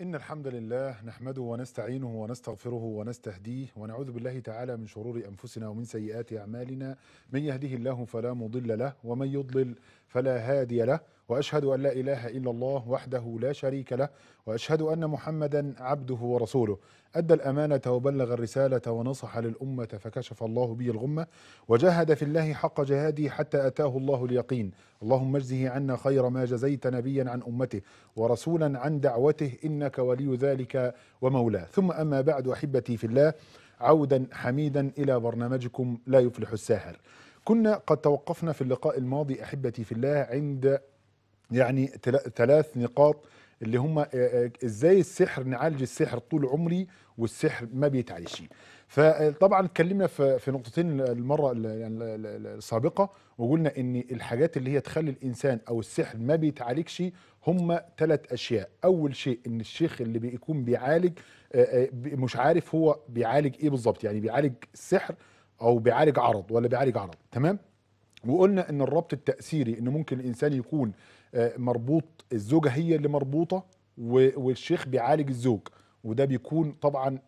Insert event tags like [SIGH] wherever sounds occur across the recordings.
إن الحمد لله نحمده ونستعينه ونستغفره ونستهديه ونعوذ بالله تعالى من شرور أنفسنا ومن سيئات أعمالنا من يهده الله فلا مضل له ومن يضلل فلا هادي له واشهد ان لا اله الا الله وحده لا شريك له واشهد ان محمدا عبده ورسوله ادى الامانه وبلغ الرساله ونصح للامه فكشف الله به الغمه وجاهد في الله حق جهاده حتى اتاه الله اليقين اللهم اجزه عنا خير ما جزيت نبيا عن امته ورسولا عن دعوته انك ولي ذلك ومولاه ثم اما بعد احبتي في الله عودا حميدا الى برنامجكم لا يفلح الساحر كنا قد توقفنا في اللقاء الماضي احبتي في الله عند يعني ثلاث نقاط اللي هم ازاي السحر نعالج السحر طول عمري والسحر ما بيتعالجش فطبعا اتكلمنا في نقطتين المره السابقه وقلنا ان الحاجات اللي هي تخلي الانسان او السحر ما بيتعالجش هم ثلاث اشياء اول شيء ان الشيخ اللي بيكون بيعالج مش عارف هو بيعالج ايه بالظبط يعني بيعالج السحر او بيعالج عرض ولا بيعالج عرض تمام وقلنا ان الربط التاثيري ان ممكن الانسان يكون آه، مربوط الزوجه هي اللي مربوطه والشيخ بيعالج الزوج وده بيكون طبعا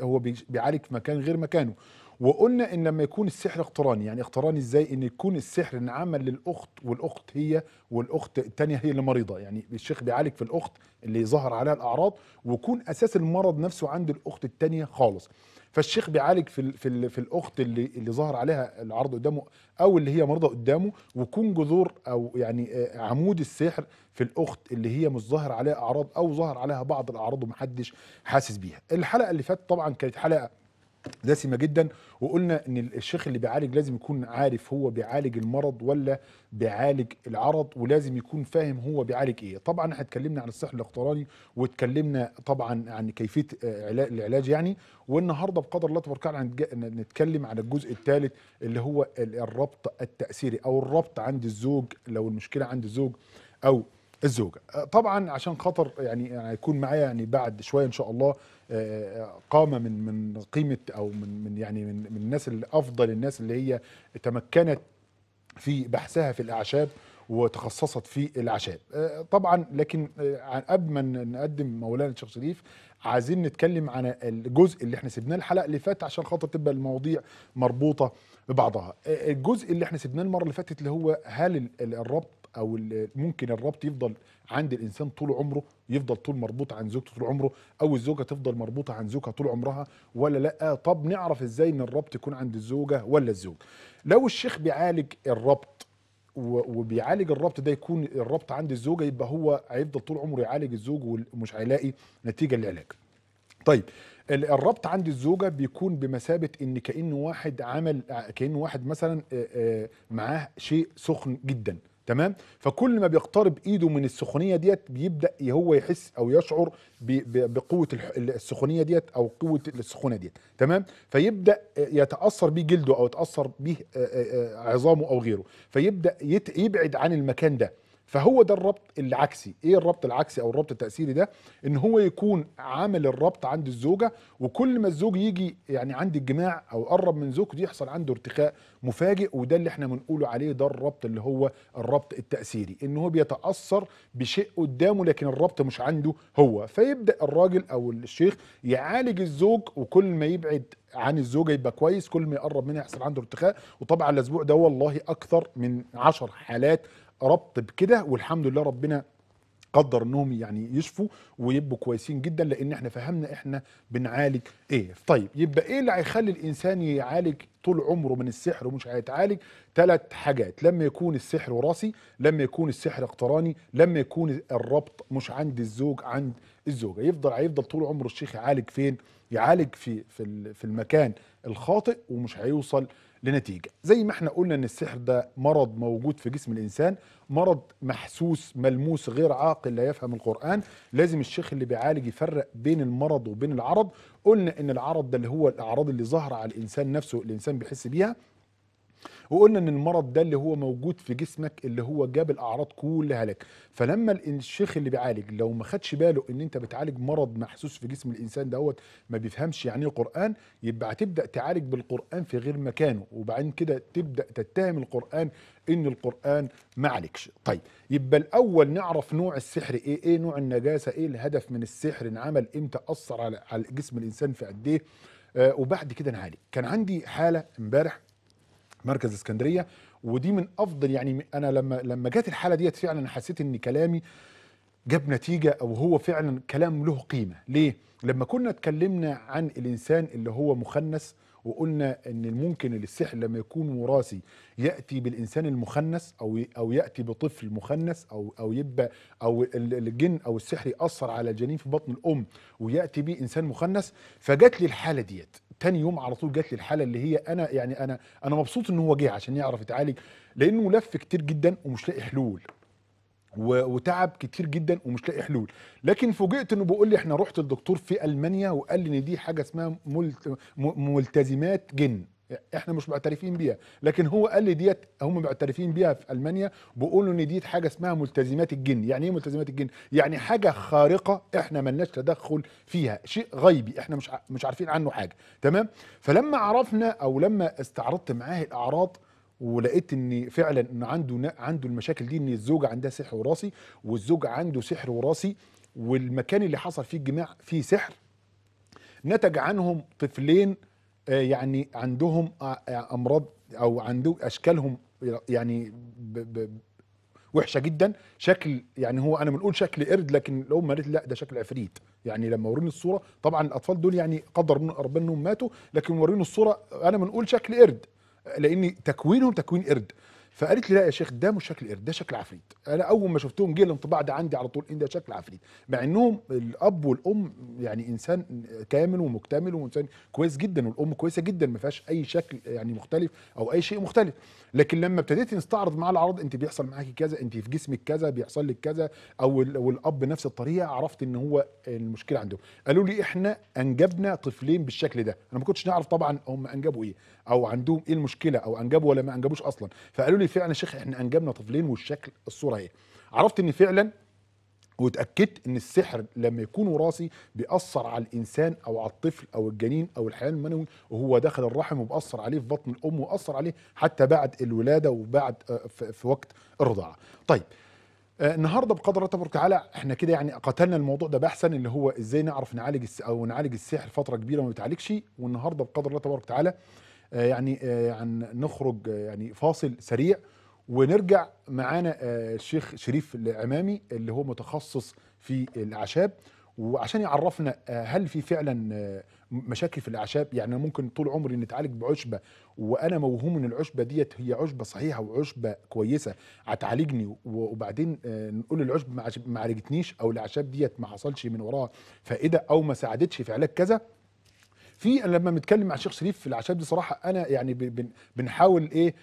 هو بيعالج في مكان غير مكانه وقلنا ان لما يكون السحر اقتراني يعني اقتراني ازاي ان يكون السحر انعمل للاخت والاخت هي والاخت الثانيه هي اللي مريضه يعني الشيخ بيعالج في الاخت اللي ظهر عليها الاعراض ويكون اساس المرض نفسه عند الاخت الثانيه خالص فالشيخ بيعالج في الـ في, الـ في الاخت اللي اللي ظهر عليها العرض قدامه او اللي هي مرضى قدامه وكون جذور او يعني آه، عمود السحر في الاخت اللي هي مش ظاهر عليها اعراض او ظهر عليها بعض الاعراض ومحدش حاسس بيها الحلقه اللي فاتت طبعا كانت حلقه دسمه جدا وقلنا ان الشيخ اللي بيعالج لازم يكون عارف هو بيعالج المرض ولا بيعالج العرض ولازم يكون فاهم هو بيعالج ايه طبعا احنا اتكلمنا عن السحر الاقتراني واتكلمنا طبعا عن كيفيه آه، العلاج يعني والنهارده بقدر الله تبارك نتكلم على الجزء الثالث اللي هو الربط التاثيري او الربط عند الزوج لو المشكله عند الزوج او الزوجه أه، طبعا عشان خاطر يعني هيكون يعني معايا يعني بعد شويه ان شاء الله أه، قامه من من قيمه او من من يعني من من الناس اللي افضل الناس اللي هي تمكنت في بحثها في الاعشاب وتخصصت في الاعشاب أه، طبعا لكن قبل ما نقدم مولانا الشيخ شريف عايزين نتكلم عن الجزء اللي احنا سيبناه الحلقه اللي فاتت عشان خاطر تبقى المواضيع مربوطه ببعضها الجزء اللي احنا سيبناه المره اللي فاتت اللي هو هل الربط او ممكن الربط يفضل عند الانسان طول عمره يفضل طول مربوط عن زوجته طول عمره او الزوجه تفضل مربوطه عن زوجها طول عمرها ولا لا طب نعرف ازاي ان الربط يكون عند الزوجه ولا الزوج لو الشيخ بيعالج الربط وبيعالج الربط ده يكون الربط عند الزوجه يبقى هو هيفضل طول عمره يعالج الزوج ومش هيلاقي نتيجه للعلاج طيب الربط عند الزوجه بيكون بمثابه ان كانه واحد عمل كانه واحد مثلا معاه شيء سخن جدا تمام فكل ما بيقترب ايده من السخونيه ديت بيبدا هو يحس او يشعر بقوه السخونيه ديت او قوه السخونه ديت تمام فيبدا يتاثر بيه جلده او يتاثر بيه عظامه او غيره فيبدا يبعد عن المكان ده فهو ده الربط العكسي ايه الربط العكسي او الربط التاثيري ده ان هو يكون عامل الربط عند الزوجه وكل ما الزوج يجي يعني عند الجماع او قرب من زوجته يحصل عنده ارتخاء مفاجئ وده اللي احنا بنقوله عليه ده الربط اللي هو الربط التاثيري ان هو بيتاثر بشيء قدامه لكن الربط مش عنده هو فيبدا الراجل او الشيخ يعالج الزوج وكل ما يبعد عن الزوجة يبقى كويس كل ما يقرب منها يحصل عنده ارتخاء وطبعا الأسبوع ده والله أكثر من عشر حالات ربط بكده والحمد لله ربنا قدر انهم يعني يشفوا ويبقوا كويسين جدا لان احنا فهمنا احنا بنعالج ايه طيب يبقى ايه اللي هيخلي الانسان يعالج طول عمره من السحر ومش هيتعالج ثلاث حاجات لما يكون السحر وراثي لما يكون السحر اقتراني لما يكون الربط مش عند الزوج عند الزوجه يفضل هيفضل طول عمره الشيخ يعالج فين يعالج في في المكان الخاطئ ومش هيوصل لنتيجه زي ما احنا قلنا ان السحر ده مرض موجود في جسم الانسان مرض محسوس ملموس غير عاقل لا يفهم القران لازم الشيخ اللي بيعالج يفرق بين المرض وبين العرض قلنا ان العرض ده اللي هو الاعراض اللي ظهر على الانسان نفسه الانسان بيحس بيها وقلنا ان المرض ده اللي هو موجود في جسمك اللي هو جاب الاعراض كلها لك فلما الشيخ اللي بيعالج لو ما خدش باله ان انت بتعالج مرض محسوس في جسم الانسان دوت ما بيفهمش يعني ايه قران يبقى هتبدا تعالج بالقران في غير مكانه وبعدين كده تبدا تتهم القران ان القران ما عليكش طيب يبقى الاول نعرف نوع السحر ايه ايه نوع النجاسه ايه الهدف من السحر انعمل امتى اثر على جسم الانسان في قد ايه آه، وبعد كده نعالج كان عندي حاله امبارح مركز اسكندريه ودي من افضل يعني انا لما لما جت الحاله ديت فعلا حسيت ان كلامي جاب نتيجه او هو فعلا كلام له قيمه ليه لما كنا اتكلمنا عن الانسان اللي هو مخنث وقلنا ان ممكن السحر لما يكون وراثي ياتي بالانسان المخنث او او ياتي بطفل مخنث او او يبقى او الجن او السحر ياثر على الجنين في بطن الام وياتي بيه انسان مخنث فجت لي الحاله ديت تاني يوم على طول جات لي الحاله اللي هي انا يعني انا انا مبسوط ان هو جه عشان يعرف يتعالج لانه لف كتير جدا ومش لاقي حلول وتعب كتير جدا ومش لاقي حلول لكن فوجئت انه بيقول لي احنا رحت للدكتور في المانيا وقال لي ان دي حاجه اسمها ملتزمات جن احنا مش معترفين بيها لكن هو قال لي ديت هم معترفين بيها في المانيا بيقولوا ان ديت حاجه اسمها ملتزمات الجن يعني ايه ملتزمات الجن يعني حاجه خارقه احنا ملناش تدخل فيها شيء غيبي احنا مش مش عارفين عنه حاجه تمام فلما عرفنا او لما استعرضت معاه الاعراض ولقيت ان فعلا ان عنده عنده المشاكل دي ان الزوجه عندها سحر وراثي والزوج عنده سحر وراثي والمكان اللي حصل فيه الجماع فيه سحر نتج عنهم طفلين آه، يعني عندهم آه، آه، امراض او عندهم اشكالهم يعني ب ب وحشه جدا شكل يعني هو انا بنقول شكل قرد لكن لو ما قالت لا ده شكل عفريت يعني لما وريني الصوره طبعا الاطفال دول يعني قدر من ربنا انهم ماتوا لكن وريني الصوره انا بنقول شكل قرد لان تكوينهم تكوين قرد فقالت لي لا يا شيخ ده مش شكل قرد ده شكل عفريت انا اول ما شفتهم جه الانطباع ده عندي على طول ان ده شكل عفريت مع انهم الاب والام يعني انسان كامل ومكتمل وانسان كويس جدا والام كويسه جدا ما فيهاش اي شكل يعني مختلف او اي شيء مختلف لكن لما ابتديت نستعرض معاه العرض انت بيحصل معاكي كذا انت في جسمك كذا بيحصل لك كذا او والاب نفس الطريقه عرفت ان هو المشكله عندهم قالوا لي احنا انجبنا طفلين بالشكل ده انا ما كنتش نعرف طبعا هم انجبوا ايه او عندهم ايه المشكله او انجبوا ولا ما انجبوش اصلا فقالوا لي فعلا يا شيخ احنا انجبنا طفلين والشكل الصوره اهي عرفت ان فعلا واتاكدت ان السحر لما يكون وراثي بيأثر على الانسان او على الطفل او الجنين او الحيوان المنوي وهو داخل الرحم وبأثر عليه في بطن الام وأثر عليه حتى بعد الولاده وبعد آه، في وقت الرضاعه. طيب آه، النهارده بقدر الله تبارك وتعالى احنا كده يعني قتلنا الموضوع ده بحثا اللي هو ازاي نعرف نعالج او نعالج السحر فتره كبيره وما بيتعالجش والنهارده بقدر الله تبارك وتعالى آه، يعني آه، عن نخرج آه، يعني فاصل سريع ونرجع معانا الشيخ شريف العمامي اللي هو متخصص في الاعشاب وعشان يعرفنا هل في فعلا مشاكل في الاعشاب يعني ممكن طول عمري نتعالج بعشبه وانا موهوم ان العشبه ديت هي عشبه صحيحه وعشبه كويسه هتعالجني وبعدين نقول العشب ما عالجتنيش او الاعشاب ديت ما حصلش من وراها فائده او ما ساعدتش في علاج كذا في لما بنتكلم مع الشيخ شريف في الاعشاب دي صراحه انا يعني بنحاول ايه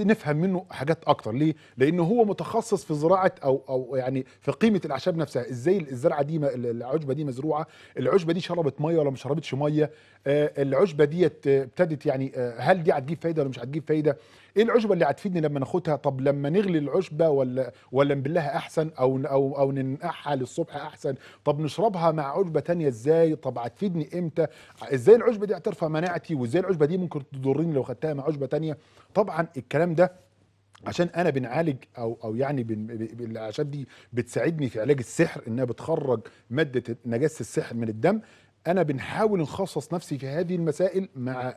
نفهم منه حاجات اكتر ليه؟ لان هو متخصص في زراعه او او يعني في قيمه الاعشاب نفسها ازاي الزرعه دي العشبه دي مزروعه العشبه دي شربت ميه ولا ما شربتش ميه آه، العشبه ديت آه، ابتدت يعني آه، هل دي هتجيب فايده ولا مش هتجيب فايده ايه العشبه اللي هتفيدني لما ناخدها طب لما نغلي العشبه ولا ولا نبلها احسن او او او ننقعها للصبح احسن طب نشربها مع عشبه تانية ازاي طب هتفيدني امتى ازاي العشبه دي هترفع مناعتي وازاي العشبه دي ممكن تضرني لو خدتها مع عشبه تانية طبعا الكلام ده عشان انا بنعالج او او يعني الاعشاب دي بتساعدني في علاج السحر انها بتخرج ماده نجاسه السحر من الدم انا بنحاول نخصص نفسي في هذه المسائل مع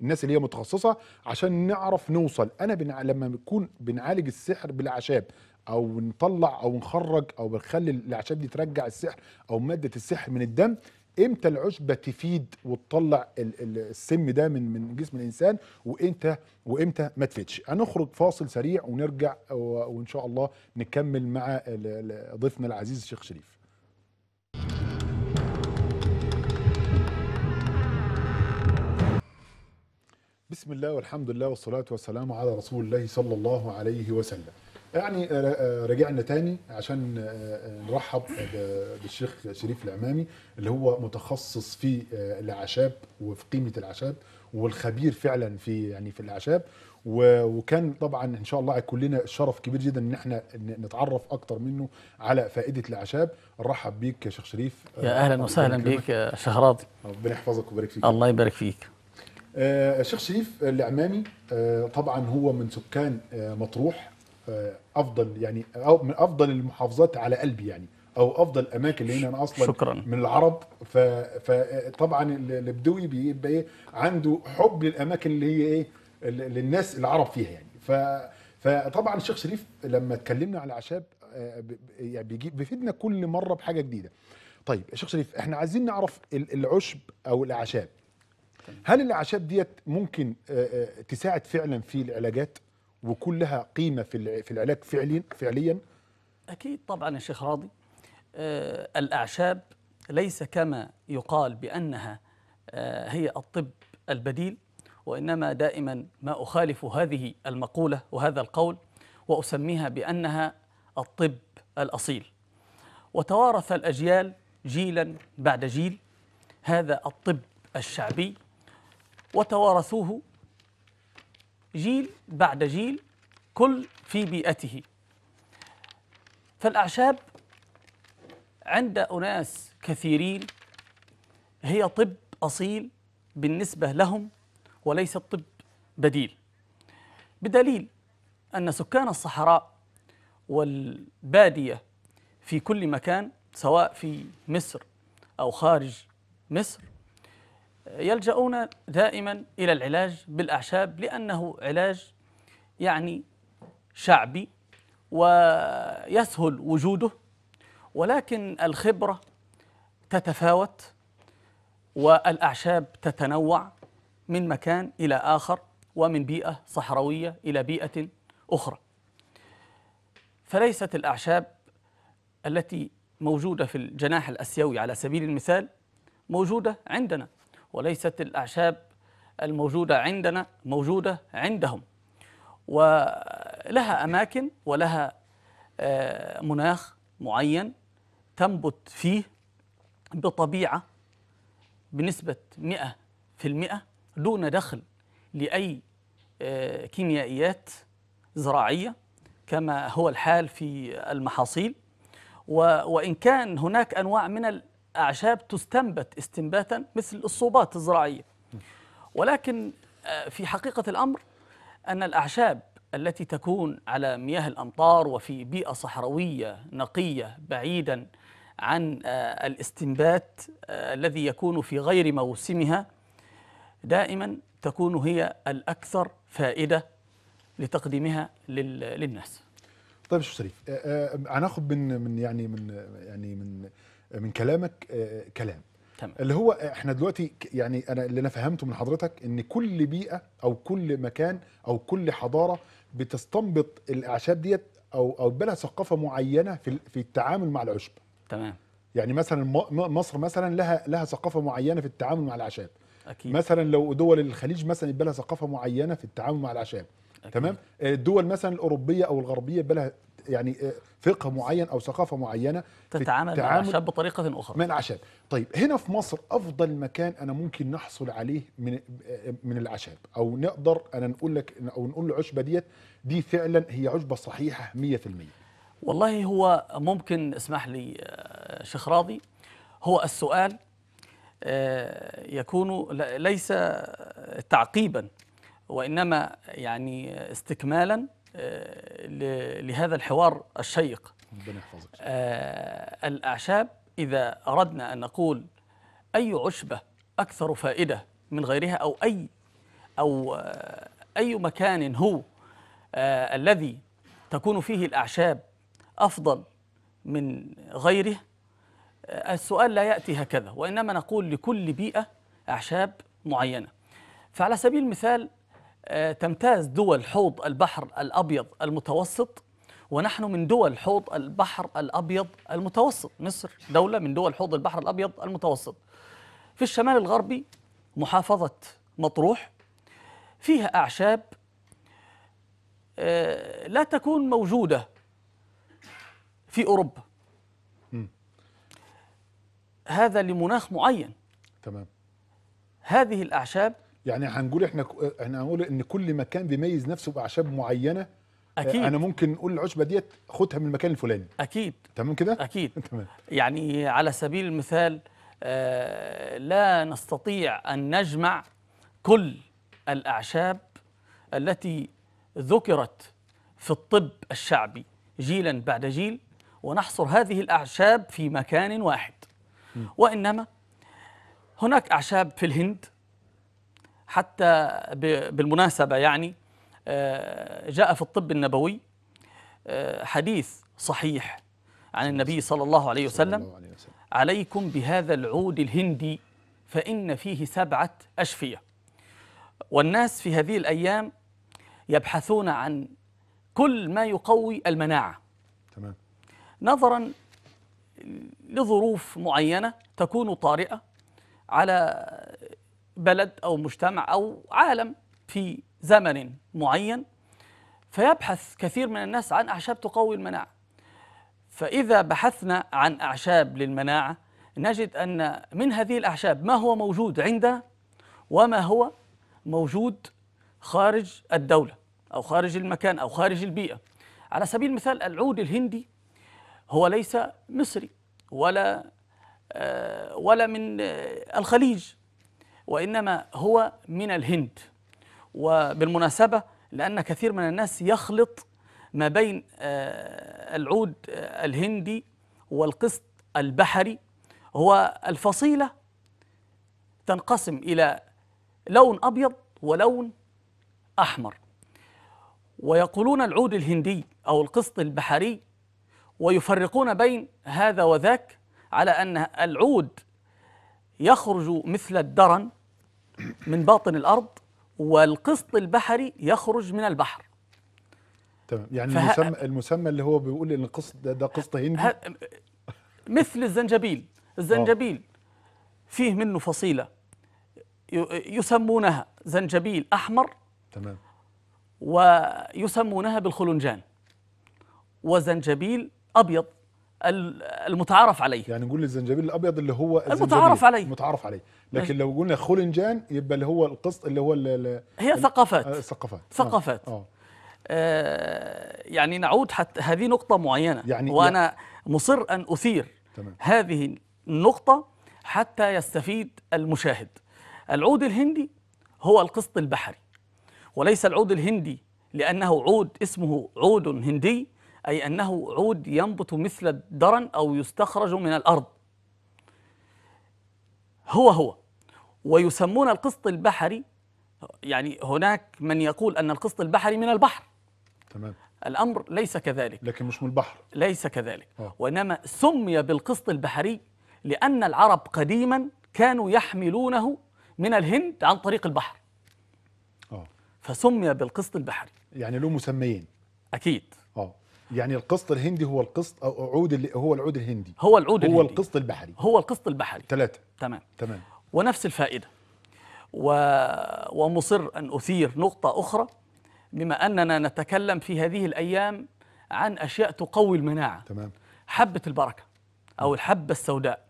الناس اللي هي متخصصه عشان نعرف نوصل انا بنع... لما بنكون بنعالج السحر بالاعشاب او نطلع او نخرج او بنخلي الاعشاب دي ترجع السحر او ماده السحر من الدم امتى العشبه تفيد وتطلع السم ده من من جسم الانسان وامتى وامتى ما تفيدش هنخرج فاصل سريع ونرجع وان شاء الله نكمل مع ضيفنا العزيز الشيخ شريف بسم الله والحمد لله والصلاة والسلام على رسول الله صلى الله عليه وسلم يعني آه، آه، رجعنا تاني عشان آه، نرحب بالشيخ شريف العمامي اللي هو متخصص في الاعشاب وفي قيمه الاعشاب والخبير فعلا في يعني في الاعشاب وكان طبعا ان شاء الله كلنا شرف كبير جدا ان احنا نتعرف اكتر منه على فائده الاعشاب نرحب بيك يا شيخ شريف يا اهلا وسهلا بيك يا شهراضي ربنا يحفظك ويبارك فيك الله يبارك فيك آه، الشيخ شريف العمامي آه، طبعا هو من سكان آه، مطروح افضل يعني او من افضل المحافظات على قلبي يعني او افضل الاماكن اللي هنا انا اصلا شكرا. من العرب فطبعا البدوي بيبقى ايه عنده حب للاماكن اللي هي ايه للناس العرب فيها يعني فطبعا الشيخ شريف لما اتكلمنا على اعشاب يعني بيفيدنا كل مره بحاجه جديده طيب الشيخ شريف احنا عايزين نعرف العشب او الاعشاب هل الاعشاب ديت ممكن آه، آه، تساعد فعلا في العلاجات وكلها قيمه في في العلاج فعليا فعليا اكيد طبعا يا شيخ راضي آه، الاعشاب ليس كما يقال بانها هي الطب البديل وانما دائما ما اخالف هذه المقوله وهذا القول واسميها بانها الطب الاصيل وتوارث الاجيال جيلا بعد جيل هذا الطب الشعبي وتوارثوه جيل بعد جيل كل في بيئته فالأعشاب عند أناس كثيرين هي طب أصيل بالنسبة لهم وليس الطب بديل بدليل أن سكان الصحراء والبادية في كل مكان سواء في مصر أو خارج مصر يلجؤون دائما إلى العلاج بالأعشاب لأنه علاج يعني شعبي ويسهل وجوده ولكن الخبرة تتفاوت والأعشاب تتنوع من مكان إلى آخر ومن بيئة صحراوية إلى بيئة أخرى فليست الأعشاب التي موجودة في الجناح الأسيوي على سبيل المثال موجودة عندنا وليست الأعشاب الموجودة عندنا موجودة عندهم ولها أماكن ولها آه، مناخ معين تنبت فيه بطبيعة بنسبة 100% دون دخل لأي آه، كيميائيات زراعية كما هو الحال في المحاصيل وإن كان هناك أنواع من أعشاب تستنبت استنباتا مثل الصوبات الزراعية ولكن آه، في حقيقة الأمر أن الأعشاب التي تكون على مياه الأمطار وفي بيئة صحراوية نقية بعيدا عن آه، الاستنبات آه، الذي يكون في غير موسمها دائما تكون هي الأكثر فائدة لتقديمها للناس طيب شو شريف هناخد من من يعني من يعني من من كلامك آه، كلام تمام. اللي هو احنا دلوقتي يعني انا اللي انا فهمته من حضرتك ان كل بيئه او كل مكان او كل حضاره بتستنبط الاعشاب ديت او او بلا ثقافه معينه في في التعامل مع العشب تمام يعني مثلا مصر مثلا لها لها ثقافه معينه في التعامل مع الاعشاب أكيد. مثلا لو دول الخليج مثلا يبقى لها ثقافه معينه في التعامل مع الاعشاب تمام آه، الدول مثلا الاوروبيه او الغربيه يبقى لها يعني آه، فقه معين او ثقافه معينه تتعامل مع الاعشاب بطريقه اخرى من الاعشاب طيب هنا في مصر افضل مكان انا ممكن نحصل عليه من آه، من العشاب او نقدر انا نقول لك او نقول العشبه ديت دي فعلا هي عشبه صحيحه 100% والله هو ممكن اسمح لي آه، شيخ راضي هو السؤال يكون ليس تعقيبا وانما يعني استكمالا آه، لهذا الحوار الشيق ربنا يحفظك آه، الأعشاب إذا أردنا أن نقول أي عشبة أكثر فائدة من غيرها أو أي أو آه، أي مكان هو الذي تكون فيه الأعشاب أفضل من غيره السؤال لا يأتي هكذا وإنما نقول لكل بيئة أعشاب معينة فعلى سبيل المثال آه، تمتاز دول حوض البحر الأبيض المتوسط ونحن من دول حوض البحر الأبيض المتوسط مصر دولة من دول حوض البحر الأبيض المتوسط في الشمال الغربي محافظة مطروح فيها أعشاب آه، لا تكون موجودة في أوروبا هذا لمناخ معين تمام هذه الأعشاب يعني هنقول احنا آه، احنا هنقول ان كل مكان بيميز نفسه باعشاب معينه آه، اكيد انا ممكن اقول العشبه ديت خدها من المكان الفلاني اكيد تمام كده اكيد [LAUGHS] تمام يعني على سبيل المثال آه، لا نستطيع ان نجمع كل الاعشاب التي ذكرت في الطب الشعبي جيلا بعد جيل ونحصر هذه الاعشاب في مكان واحد وانما هناك اعشاب في الهند حتى بالمناسبة يعني آه، جاء في الطب النبوي آه، حديث صحيح عن النبي صلى الله عليه وسلم عليكم بهذا العود الهندي فإن فيه سبعة أشفية والناس في هذه الأيام يبحثون عن كل ما يقوي المناعة تمام نظرا لظروف معينة تكون طارئة على بلد أو مجتمع أو عالم في زمن معين فيبحث كثير من الناس عن أعشاب تقوي المناعة فإذا بحثنا عن أعشاب للمناعة نجد أن من هذه الأعشاب ما هو موجود عندنا وما هو موجود خارج الدولة أو خارج المكان أو خارج البيئة على سبيل المثال العود الهندي هو ليس مصري ولا آه، ولا من آه، الخليج وإنما هو من الهند وبالمناسبة لأن كثير من الناس يخلط ما بين آه، العود آه، الهندي والقسط البحري هو الفصيلة تنقسم إلى لون أبيض ولون أحمر ويقولون العود الهندي أو القسط البحري ويفرقون بين هذا وذاك على أن العود يخرج مثل الدرن من باطن الأرض والقسط البحري يخرج من البحر تمام يعني فه... المسمى, المسمى اللي هو بيقول ان القسط ده, ده قسط هندي ه... مثل الزنجبيل الزنجبيل أوه. فيه منه فصيلة يسمونها زنجبيل أحمر تمام ويسمونها بالخلنجان وزنجبيل أبيض المتعارف عليه يعني نقول الزنجبيل الابيض اللي هو المتعارف عليه المتعارف عليه لكن لو قلنا خولنجان يبقى اللي هو القسط اللي هو اللي هي ثقافات آه، ثقافات آه، ثقافات آه. آه يعني نعود حتى هذه نقطه معينه يعني وانا يعني مصر ان اثير تمام. هذه النقطه حتى يستفيد المشاهد العود الهندي هو القسط البحري وليس العود الهندي لانه عود اسمه عود هندي أي أنه عود ينبت مثل الدرن أو يستخرج من الأرض هو هو ويسمون القسط البحري يعني هناك من يقول أن القسط البحري من البحر تمام الأمر ليس كذلك لكن مش من البحر ليس كذلك أوه. وإنما سمي بالقسط البحري لأن العرب قديما كانوا يحملونه من الهند عن طريق البحر أوه. فسمي بالقسط البحري يعني له مسميين أكيد أوه. يعني القسط الهندي هو القسط او عود اللي هو العود الهندي هو العود هو الهندي. القسط البحري هو القسط البحري ثلاثة تمام تمام ونفس الفائدة و... ومصر أن أثير نقطة أخرى بما أننا نتكلم في هذه الأيام عن أشياء تقوي المناعة تمام حبة البركة أو الحبة السوداء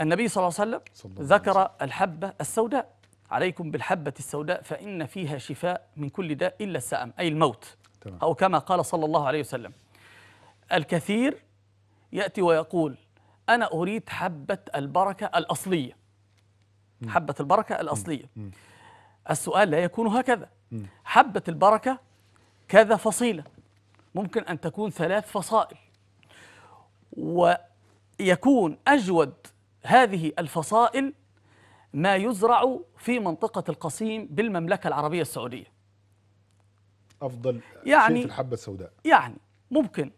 النبي صلى الله عليه وسلم ذكر الحبة السوداء عليكم بالحبة السوداء فإن فيها شفاء من كل داء إلا السأم أي الموت تمام. أو كما قال صلى الله عليه وسلم الكثير يأتي ويقول أنا أريد حبة البركة الأصلية حبة البركة الأصلية السؤال لا يكون هكذا حبة البركة كذا فصيلة ممكن أن تكون ثلاث فصائل ويكون أجود هذه الفصائل ما يزرع في منطقة القصيم بالمملكة العربية السعودية افضل يعني شيء في الحبه السوداء يعني ممكن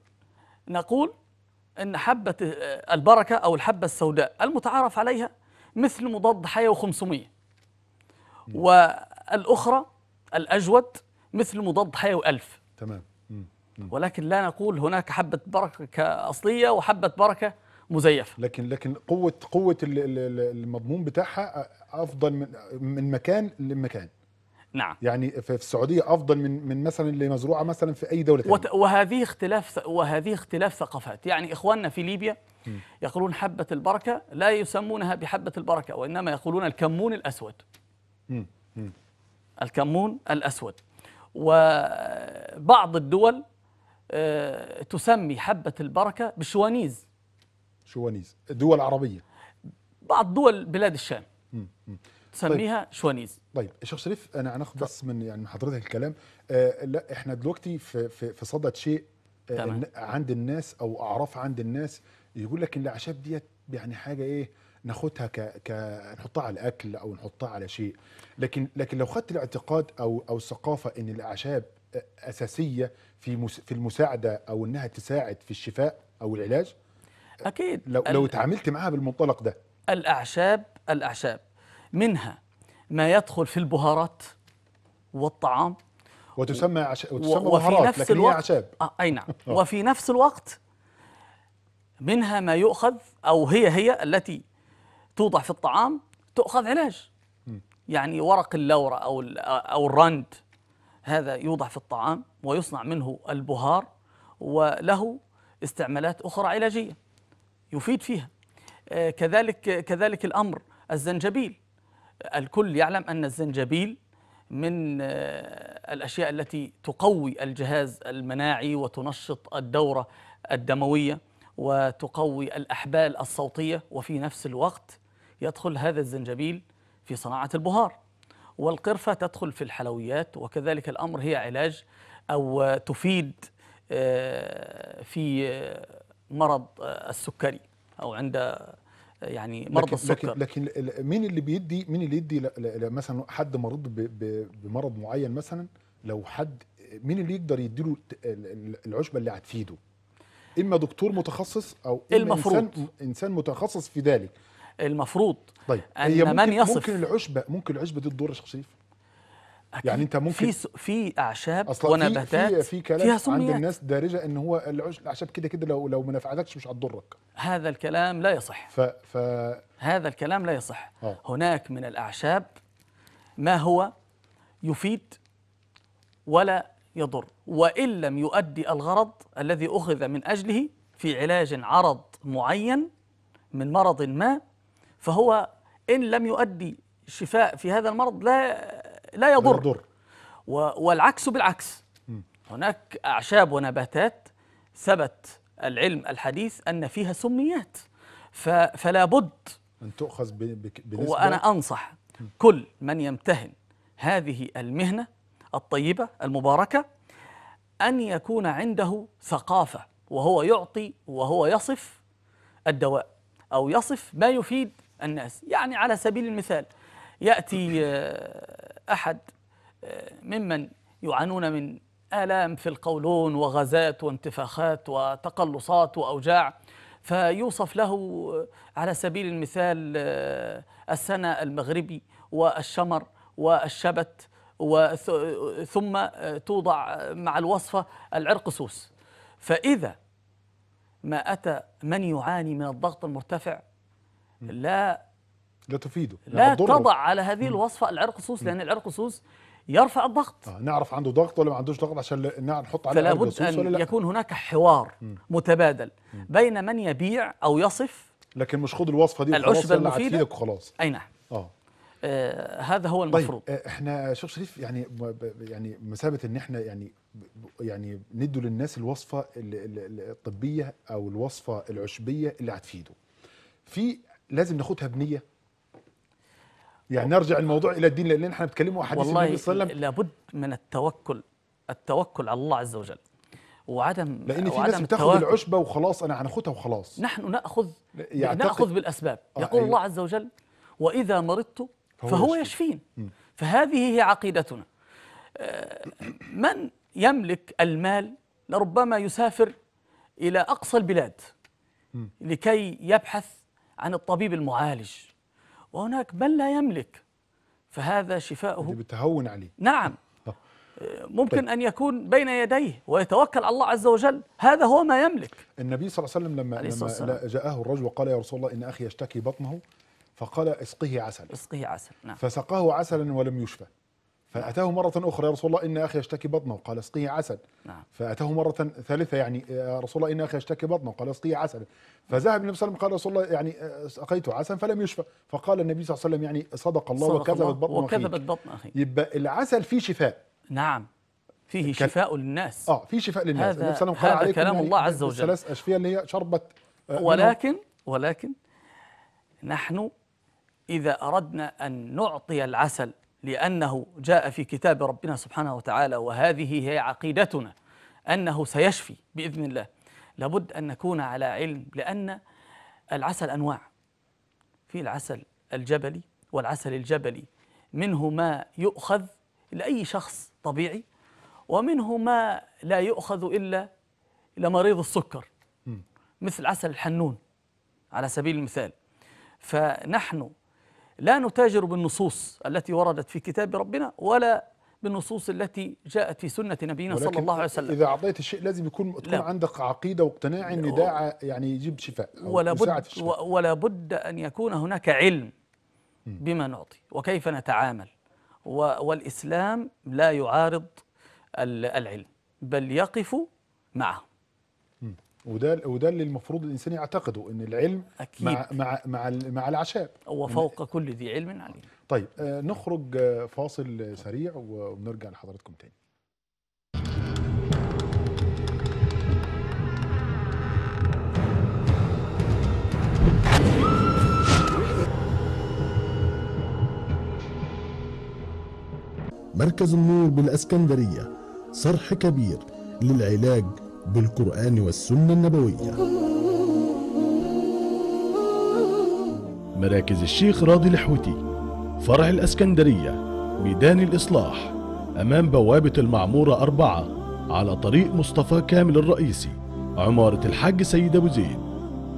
نقول ان حبه آه، البركه او الحبه السوداء المتعارف عليها مثل مضاد حيوي 500 والاخرى الاجود مثل مضاد حيوي 1000 تمام ولكن لا نقول هناك حبه بركه اصليه وحبه بركه مزيفه لكن لكن قوه قوه المضمون بتاعها افضل من مكان لمكان نعم يعني في السعوديه افضل من من مثلا اللي مزروعه مثلا في اي دوله وت... وهذه اختلاف وهذه اختلاف ثقافات يعني اخواننا في ليبيا م. يقولون حبه البركه لا يسمونها بحبه البركه وانما يقولون الكمون الاسود م. م. الكمون الاسود وبعض الدول آه، تسمي حبه البركه بالشوانيز شوانيز دول عربيه بعض دول بلاد الشام تسميها طيب. شوانيز طيب شيخ شريف انا هناخد بس من يعني من حضرتك الكلام آه لا احنا دلوقتي في في, في صدد شيء آه عند الناس او اعراف عند الناس يقول لك ان الاعشاب ديت يعني حاجه ايه ناخدها ك ك نحطها على الاكل او نحطها على شيء لكن لكن لو خدت الاعتقاد او او الثقافه ان الاعشاب اساسيه في مس في المساعده او انها تساعد في الشفاء او العلاج اكيد لو لو اتعاملت معاها بالمنطلق ده الاعشاب الاعشاب منها ما يدخل في البهارات والطعام وتسمى عش... وتسمى وفي بهارات نفس لكن الوقت... هي اعشاب آه اي نعم [LAUGHS] آه. وفي نفس الوقت منها ما يؤخذ او هي هي التي توضع في الطعام تؤخذ علاج يعني ورق اللورة او او الرند هذا يوضع في الطعام ويصنع منه البهار وله استعمالات اخرى علاجيه يفيد فيها آه، كذلك كذلك الامر الزنجبيل الكل يعلم أن الزنجبيل من آه، الأشياء التي تقوي الجهاز المناعي وتنشط الدورة الدموية وتقوي الأحبال الصوتية وفي نفس الوقت يدخل هذا الزنجبيل في صناعة البهار والقرفة تدخل في الحلويات وكذلك الأمر هي علاج أو تفيد آه، في آه، مرض السكري أو عند يعني مرضى السكر لكن, مين اللي بيدي مين اللي يدي مثلا حد مريض بمرض معين مثلا لو حد مين اللي يقدر يديله العشبه اللي هتفيده اما دكتور متخصص او إما المفروض انسان انسان متخصص في ذلك المفروض طيب ان هي ممكن من يصف ممكن العشبه ممكن العشبه دي تضر شخصيه أكيد. يعني انت ممكن في في اعشاب ونباتات في, في كلام فيها سميات. عند الناس دارجه ان هو الاعشاب كده كده لو لو ما نفعتكش مش هتضرك هذا الكلام لا يصح ف, ف... هذا الكلام لا يصح آه. هناك من الاعشاب ما هو يفيد ولا يضر وان لم يؤدي الغرض الذي اخذ من اجله في علاج عرض معين من مرض ما فهو ان لم يؤدي شفاء في هذا المرض لا لا يضر, يضر. والعكس بالعكس م. هناك أعشاب ونباتات ثبت العلم الحديث أن فيها سميات فلا بد أن تؤخذ بنسبة وأنا أنصح م. كل من يمتهن هذه المهنة الطيبة المباركة أن يكون عنده ثقافة وهو يعطي وهو يصف الدواء أو يصف ما يفيد الناس يعني على سبيل المثال يأتي آه، أحد آه، ممن يعانون من آلام في القولون وغازات وانتفاخات وتقلصات وأوجاع فيوصف له آه، على سبيل المثال آه، السنة المغربي والشمر والشبت ثم توضع مع الوصفة العرقسوس فإذا ما أتى من يعاني من الضغط المرتفع لا لا تفيده يعني لا تضع على هذه الوصفه العرق العرقسوس لان العرق العرقسوس يرفع الضغط آه نعرف عنده ضغط ولا ما عندوش ضغط عشان نحط عليه فلا بد ان يكون هناك حوار مم. متبادل مم. بين من يبيع او يصف لكن مش خد الوصفه دي العشب المفيده وخلاص اي نعم اه آه هذا هو طيب، المفروض طيب احنا شيخ شريف يعني يعني مثابه ان احنا يعني يعني ندوا للناس الوصفه الطبيه او الوصفه العشبيه اللي هتفيده في لازم ناخدها بنيه يعني نرجع الموضوع الى الدين لان احنا بنتكلموا احاديث النبي صلى الله عليه وسلم لابد من التوكل التوكل على الله عز وجل وعدم لان في ناس بتاخذ العشبه وخلاص انا هناخدها وخلاص نحن ناخذ ناخذ بالاسباب آه يقول أيوة الله عز وجل واذا مرضت فهو, فهو يشفين فهذه هي عقيدتنا آه، من يملك المال لربما يسافر الى اقصى البلاد لكي يبحث عن الطبيب المعالج وهناك من لا يملك فهذا شفاؤه بتهون عليه نعم آه. ممكن طيب. أن يكون بين يديه ويتوكل على الله عز وجل هذا هو ما يملك النبي صلى الله عليه وسلم لما, عليه لما جاءه الرجل وقال يا رسول الله إن أخي يشتكي بطنه فقال اسقه عسل اسقه عسل نعم. فسقاه عسلا ولم يشفى فأتاه مرة أخرى يا رسول الله إن أخي يشتكي بطنه قال اسقيه عسل نعم. فأتاه مرة ثالثة يعني يا رسول الله إن أخي يشتكي بطنه قال اسقيه عسل فذهب النبي صلى الله عليه وسلم قال رسول الله يعني سقيته عسل فلم يشفى فقال النبي صلى الله عليه وسلم يعني صدق الله صدق وكذبت الله بطن وكذبت بطن أخيه يبقى العسل فيه شفاء نعم فيه شفاء للناس اه في شفاء للناس هذا, النبي صلى الله عليه وسلم قال كلام يعني الله عز وجل ثلاث أشفية اللي هي شربت آه، ولكن ولكن نحن إذا أردنا أن نعطي العسل لأنه جاء في كتاب ربنا سبحانه وتعالى وهذه هي عقيدتنا أنه سيشفي بإذن الله لابد أن نكون على علم لأن العسل أنواع في العسل الجبلي والعسل الجبلي منه ما يؤخذ لأي شخص طبيعي ومنه ما لا يؤخذ إلا لمريض السكر مثل عسل الحنون على سبيل المثال فنحن لا نتاجر بالنصوص التي وردت في كتاب ربنا ولا بالنصوص التي جاءت في سنة نبينا صلى الله عليه وسلم إذا أعطيت الشيء لازم يكون تكون عندك عقيدة واقتناع أن ده يعني يجيب شفاء ولا بد ولا بد أن يكون هناك علم بما نعطي وكيف نتعامل والإسلام لا يعارض العلم بل يقف معه وده وده اللي المفروض الانسان يعتقده ان العلم أكيد. مع مع مع, مع العشاب هو فوق كل ذي علم عليم طيب آه نخرج آه، فاصل سريع وبنرجع لحضراتكم تاني مركز النور بالاسكندريه صرح كبير للعلاج بالقرآن والسنة النبوية مراكز الشيخ راضي الحوتي فرع الأسكندرية ميدان الإصلاح أمام بوابة المعمورة أربعة على طريق مصطفى كامل الرئيسي عمارة الحاج سيد أبو زيد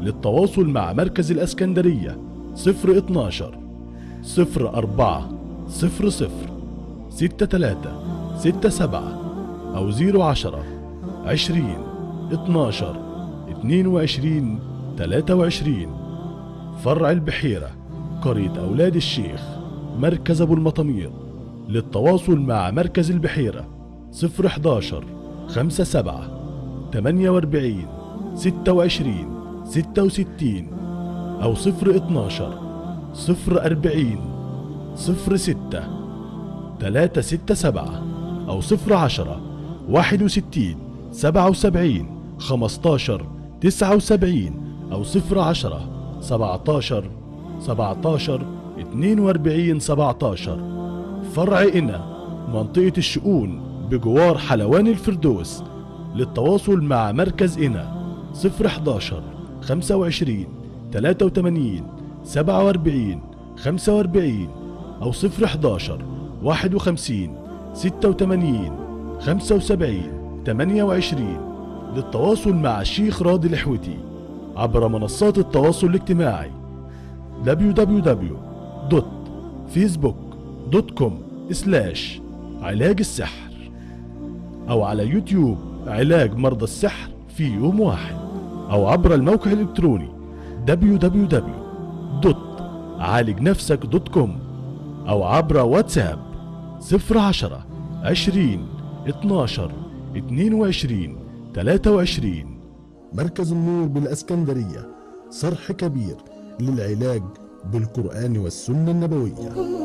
للتواصل مع مركز الأسكندرية 012 04 00 63 67 أو 010 عشرين اتناشر اتنين وعشرين تلاتة وعشرين فرع البحيرة قرية أولاد الشيخ مركز أبو المطمير للتواصل مع مركز البحيرة صفر حداشر خمسة سبعة تمانية واربعين ستة وعشرين ستة وستين أو صفر اتناشر صفر أربعين صفر ستة تلاتة ستة سبعة أو صفر عشرة واحد وستين 77 15 79 أو 010 17 17 42 17 فرع إنا منطقة الشؤون بجوار حلوان الفردوس للتواصل مع مركز إنا 011 25 83 47 45 أو 011 51 86 75 28 للتواصل مع الشيخ راضي الحوتي عبر منصات التواصل الاجتماعي www.facebook.com/ علاج السحر أو على يوتيوب علاج مرضى السحر في يوم واحد أو عبر الموقع الإلكتروني www.عالجنفسك.com أو عبر واتساب 010 20 12 22 23 مركز النور بالاسكندريه صرح كبير للعلاج بالقران والسنه النبويه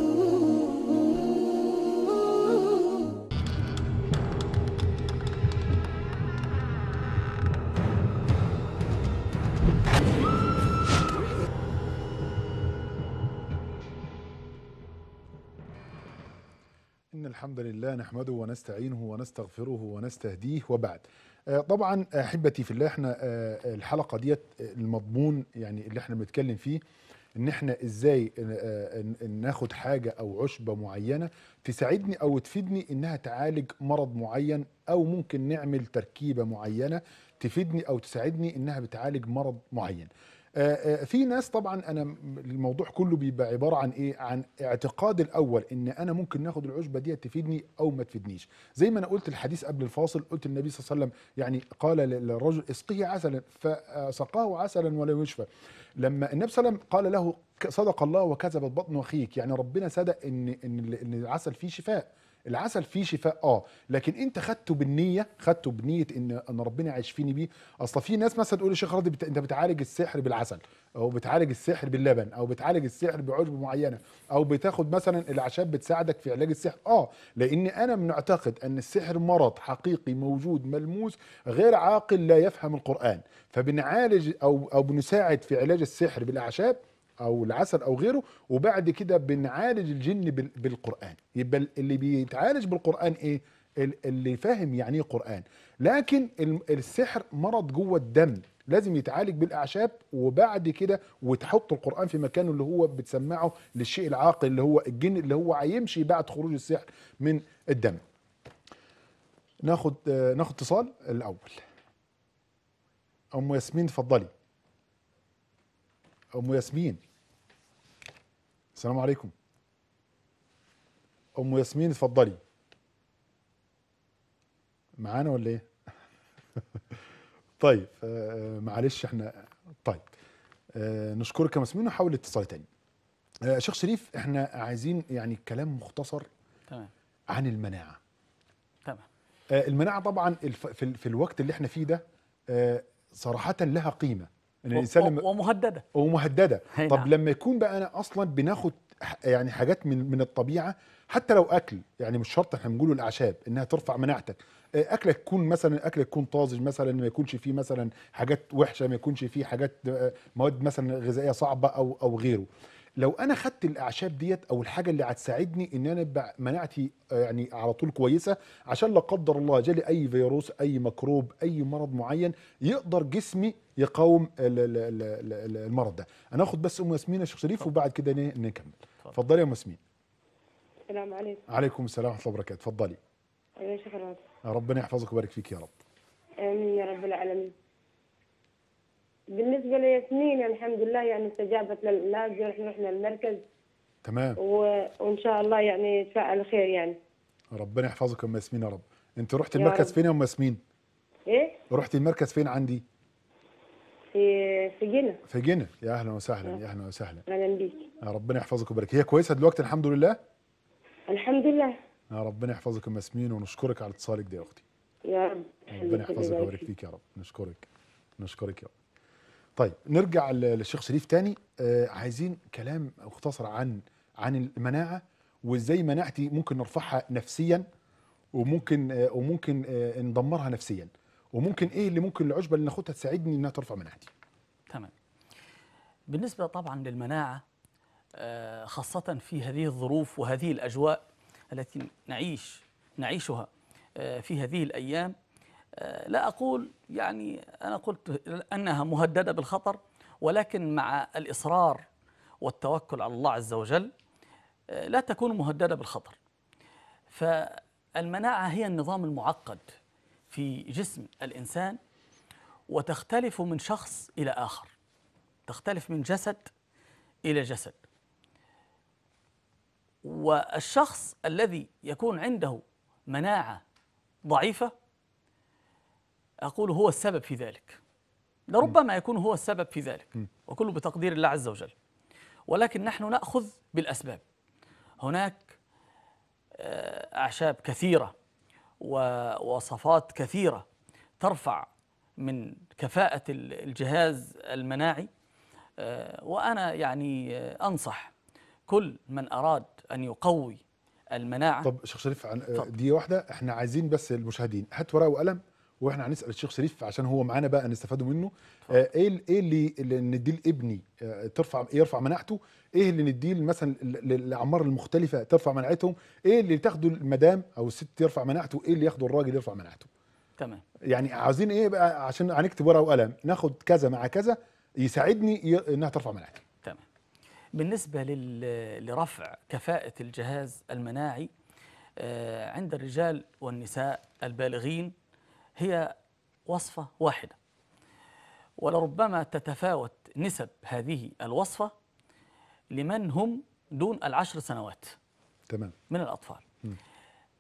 الله نحمده ونستعينه ونستغفره ونستهديه وبعد آه، طبعا احبتي في الله احنا آه، الحلقه ديت آه، المضمون يعني اللي احنا بنتكلم فيه ان احنا ازاي ناخد حاجه او عشبه معينه تساعدني او تفيدني انها تعالج مرض معين او ممكن نعمل تركيبه معينه تفيدني او تساعدني انها بتعالج مرض معين آه، آه، في ناس طبعا انا الموضوع كله بيبقى عباره عن ايه عن اعتقاد الاول ان انا ممكن ناخد العشبه دي تفيدني او ما تفيدنيش زي ما انا قلت الحديث قبل الفاصل قلت النبي صلى الله عليه وسلم يعني قال للرجل اسقيه عسلا فسقاه عسلا ولا يشفى لما النبي صلى الله عليه وسلم قال له صدق الله وكذبت بطن اخيك يعني ربنا صدق ان ان العسل فيه شفاء العسل فيه شفاء اه لكن انت خدته بالنيه خدته بنيه ان ان ربنا يشفيني بيه اصل في ناس مثلا تقول يا شيخ راضي بت... انت بتعالج السحر بالعسل او بتعالج السحر باللبن او بتعالج السحر بعشب معينه او بتاخد مثلا الاعشاب بتساعدك في علاج السحر اه لان انا بنعتقد ان السحر مرض حقيقي موجود ملموس غير عاقل لا يفهم القران فبنعالج او او بنساعد في علاج السحر بالاعشاب او العسل او غيره وبعد كده بنعالج الجن بالقران يبقى اللي بيتعالج بالقران ايه اللي فاهم يعني ايه قران لكن السحر مرض جوه الدم لازم يتعالج بالاعشاب وبعد كده وتحط القران في مكانه اللي هو بتسمعه للشيء العاقل اللي هو الجن اللي هو هيمشي بعد خروج السحر من الدم ناخد ناخد اتصال الاول ام ياسمين اتفضلي ام ياسمين السلام عليكم ام ياسمين اتفضلي معانا ولا ايه [LAUGHS] طيب آه، آه، معلش احنا طيب آه، نشكرك يا ياسمين وحاول الاتصال تاني شيخ شريف احنا عايزين يعني كلام مختصر تمام عن المناعه تمام المناعه طبعا في, الوقت اللي احنا فيه ده صراحه لها قيمه ان الانسان لما ومهدده ومهدده [LAUGHS] طب نعم. لما يكون بقى انا اصلا بناخد يعني حاجات من من الطبيعه حتى لو اكل يعني مش شرط احنا بنقوله الاعشاب انها ترفع مناعتك آه، اكلك يكون مثلا اكلك يكون طازج مثلا ما يكونش فيه مثلا حاجات وحشه ما يكونش فيه حاجات آه، مواد مثلا غذائيه صعبه او او غيره لو انا خدت الاعشاب ديت او الحاجه اللي هتساعدني ان انا ابقى مناعتي آه، يعني على طول كويسه عشان لا قدر الله جالي اي فيروس اي مكروب اي مرض معين يقدر جسمي يقاوم المرض ده انا اخد بس ام ياسمين الشيخ شريف وبعد كده نكمل اتفضلي يا ام ياسمين السلام عليكم وعليكم السلام ورحمه الله وبركاته اتفضلي شكرا ربنا يحفظك ويبارك فيك يا رب امين يا رب العالمين بالنسبه لياسمين يعني الحمد لله يعني استجابت للعلاج احنا احنا المركز تمام و... وان شاء الله يعني فعل خير يعني ربنا يحفظك ام ياسمين يا رب انت رحتي المركز فين يا ام ياسمين ايه رحتي المركز فين عندي في في جنة في جنة يا اهلا وسهلا يا اهلا وسهلا اهلا بيك ربنا يحفظك ويبارك هي كويسه دلوقتي الحمد لله الحمد لله يا ربنا يحفظك ام ياسمين ونشكرك على اتصالك ده يا اختي يا رب ربنا يحفظك ويبارك فيك يا رب نشكرك نشكرك يا رب طيب نرجع للشيخ شريف تاني آه عايزين كلام مختصر عن عن المناعه وازاي مناعتي ممكن نرفعها نفسيا وممكن آه وممكن آه ندمرها نفسيا وممكن ايه اللي ممكن العشبه اللي ناخدها تساعدني انها ترفع مناعتي تمام بالنسبه طبعا للمناعه آه، خاصه في هذه الظروف وهذه الاجواء التي نعيش نعيشها آه، في هذه الايام آه، لا أقول يعني أنا قلت أنها مهددة بالخطر ولكن مع الإصرار والتوكل على الله عز وجل آه، لا تكون مهددة بالخطر فالمناعة هي النظام المعقد في جسم الإنسان وتختلف من شخص إلى آخر تختلف من جسد إلى جسد والشخص الذي يكون عنده مناعة ضعيفة أقول هو السبب في ذلك لربما يكون هو السبب في ذلك وكله بتقدير الله عز وجل ولكن نحن نأخذ بالأسباب هناك آه، أعشاب كثيرة ووصفات كثيرة ترفع من كفاءة الجهاز المناعي آه، وأنا يعني آه، أنصح كل من أراد أن يقوي المناعة طب شيخ شريف دي دقيقة واحدة احنا عايزين بس المشاهدين هات ورقة وقلم واحنا هنسال الشيخ شريف عشان هو معانا بقى نستفادوا منه آه ايه ايه اللي, اللي نديه لابني آه ترفع يرفع مناعته ايه اللي نديه مثلا للاعمار المختلفه ترفع مناعتهم ايه اللي تاخده المدام او الست يرفع مناعته ايه اللي ياخده الراجل يرفع مناعته تمام يعني عاوزين ايه بقى عشان هنكتب ورقه وقلم ناخد كذا مع كذا يساعدني انها ترفع مناعتي تمام بالنسبه لل... لرفع كفاءه الجهاز المناعي آه، عند الرجال والنساء البالغين هي وصفة واحدة ولربما تتفاوت نسب هذه الوصفة لمن هم دون العشر سنوات تمام من الأطفال م.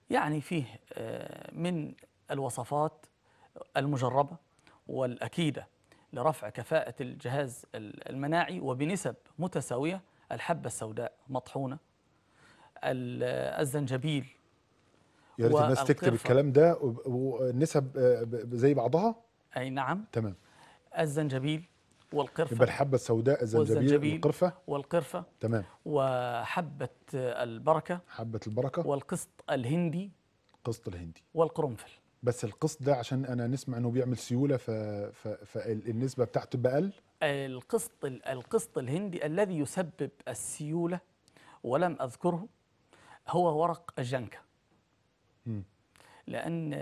يعني فيه آه، من الوصفات المجربة والأكيدة لرفع كفاءة الجهاز المناعي وبنسب متساوية الحبة السوداء مطحونة الزنجبيل يا ريت الناس تكتب الكلام ده والنسب آه، زي بعضها اي نعم تمام الزنجبيل والقرفه يبقى الحبه السوداء الزنجبيل والقرفه والقرفه تمام وحبه البركه حبه البركه والقسط الهندي القسط الهندي والقرنفل بس القسط ده عشان انا نسمع انه بيعمل سيوله ف... ف... فالنسبه بتاعته بقل القسط القسط الهندي الذي يسبب السيوله ولم اذكره هو ورق الجنكه لأن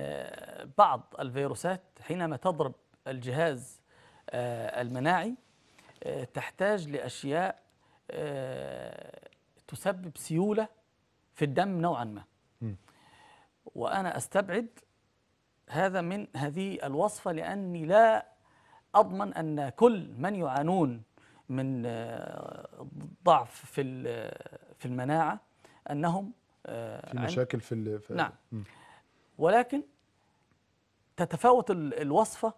بعض الفيروسات حينما تضرب الجهاز آه، المناعي آه، تحتاج لأشياء آه، تسبب سيولة في الدم نوعا ما وأنا أستبعد هذا من هذه الوصفة لأني لا أضمن أن كل من يعانون من ضعف في في المناعة أنهم آه، في مشاكل في, ال... في نعم ولكن تتفاوت الوصفة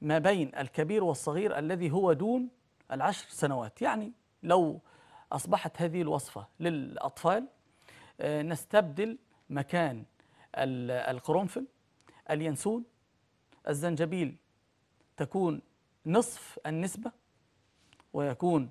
ما بين الكبير والصغير الذي هو دون العشر سنوات يعني لو أصبحت هذه الوصفة للأطفال آه، نستبدل مكان القرنفل اليانسون الزنجبيل تكون نصف النسبة ويكون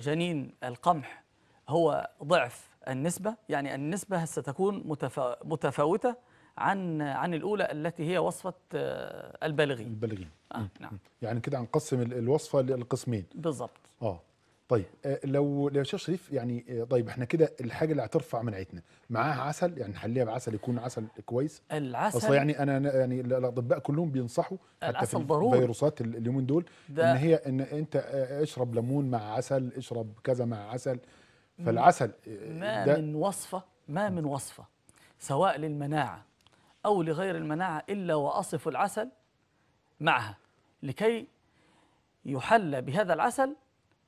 جنين القمح هو ضعف النسبة يعني النسبة ستكون متفا... متفاوتة عن عن الأولى التي هي وصفة آه، البالغين البالغين آه نعم يعني كده هنقسم الوصفة لقسمين بالظبط اه طيب آه، لو لو شيخ شريف يعني آه، طيب احنا كده الحاجه اللي هترفع مناعتنا معاها عسل يعني نحليها بعسل يكون عسل كويس العسل اصل يعني انا يعني الاطباء كلهم بينصحوا حتى في الفيروسات اليومين دول ان هي ان انت اشرب ليمون مع عسل اشرب كذا مع عسل فالعسل آه، ما من وصفه ما من وصفه سواء للمناعه او لغير المناعه الا واصف العسل معها لكي يحلى بهذا العسل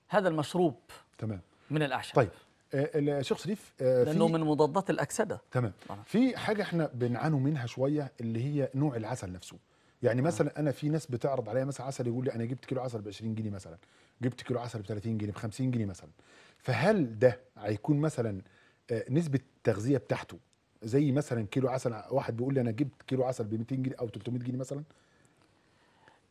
هذا المشروب تمام من الاعشاب طيب آه، الشيخ شريف آه، لانه من مضادات الاكسده تمام في حاجه احنا بنعانوا منها شويه اللي هي نوع العسل نفسه يعني مثلا انا في ناس بتعرض عليا مثلا عسل يقول لي انا جبت كيلو عسل ب 20 جنيه مثلا جبت كيلو عسل ب 30 جنيه ب 50 جنيه مثلا فهل ده هيكون مثلا آه، نسبه التغذيه بتاعته زي مثلا كيلو عسل واحد بيقول لي انا جبت كيلو عسل ب 200 جنيه او 300 جنيه مثلا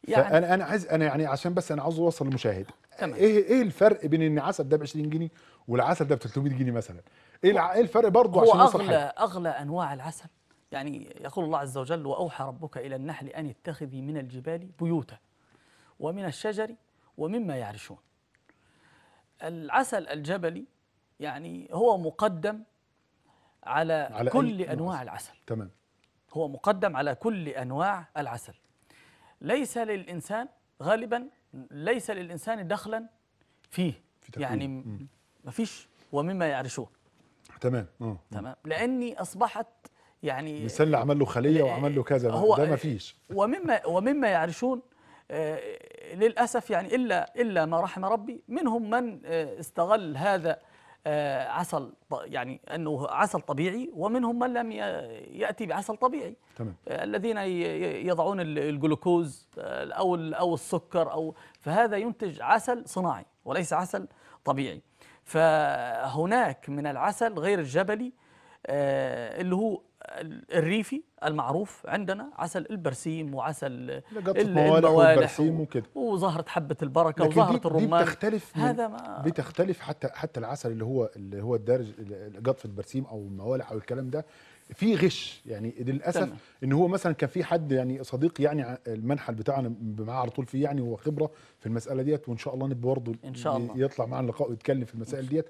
يعني فانا انا عايز انا يعني عشان بس انا عاوز اوصل للمشاهد تمام ايه ايه الفرق بين ان العسل ده ب 20 جنيه والعسل ده ب 300 جنيه مثلا ايه, إيه الفرق برضه عشان هو اغلى حاجة. اغلى انواع العسل يعني يقول الله عز وجل واوحى ربك الى النحل ان اتخذي من الجبال بيوتا ومن الشجر ومما يعرشون العسل الجبلي يعني هو مقدم على, على كل أنواع العسل. العسل تمام هو مقدم على كل أنواع العسل ليس للإنسان غالبا ليس للإنسان دخلا فيه في يعني ما فيش ومما يعرشون تمام أوه. تمام لأني أصبحت يعني مثل عمل له خلية وعمل له كذا هو ده ما فيش ومما ومما يعرشون آه، للأسف يعني إلا إلا ما رحم ربي منهم من آه، استغل هذا آه، عسل يعني انه عسل طبيعي ومنهم من لم ياتي بعسل طبيعي تمام. الذين يضعون الجلوكوز او او السكر او فهذا ينتج عسل صناعي وليس عسل طبيعي فهناك من العسل غير الجبلي اللي هو الريفي المعروف عندنا عسل البرسيم وعسل البوالح وكده وزهره حبه البركه وزهره الرمان دي بتختلف هذا ما بتختلف حتى حتى العسل اللي هو اللي هو الدارج قطف البرسيم او الموالح او الكلام ده في غش يعني للاسف ان هو مثلا كان في حد يعني صديق يعني المنحل بتاعنا معاه على طول فيه يعني هو خبره في المساله ديت وان شاء الله نبقى برضه ان شاء الله يطلع معانا لقاء ويتكلم في المسائل ديت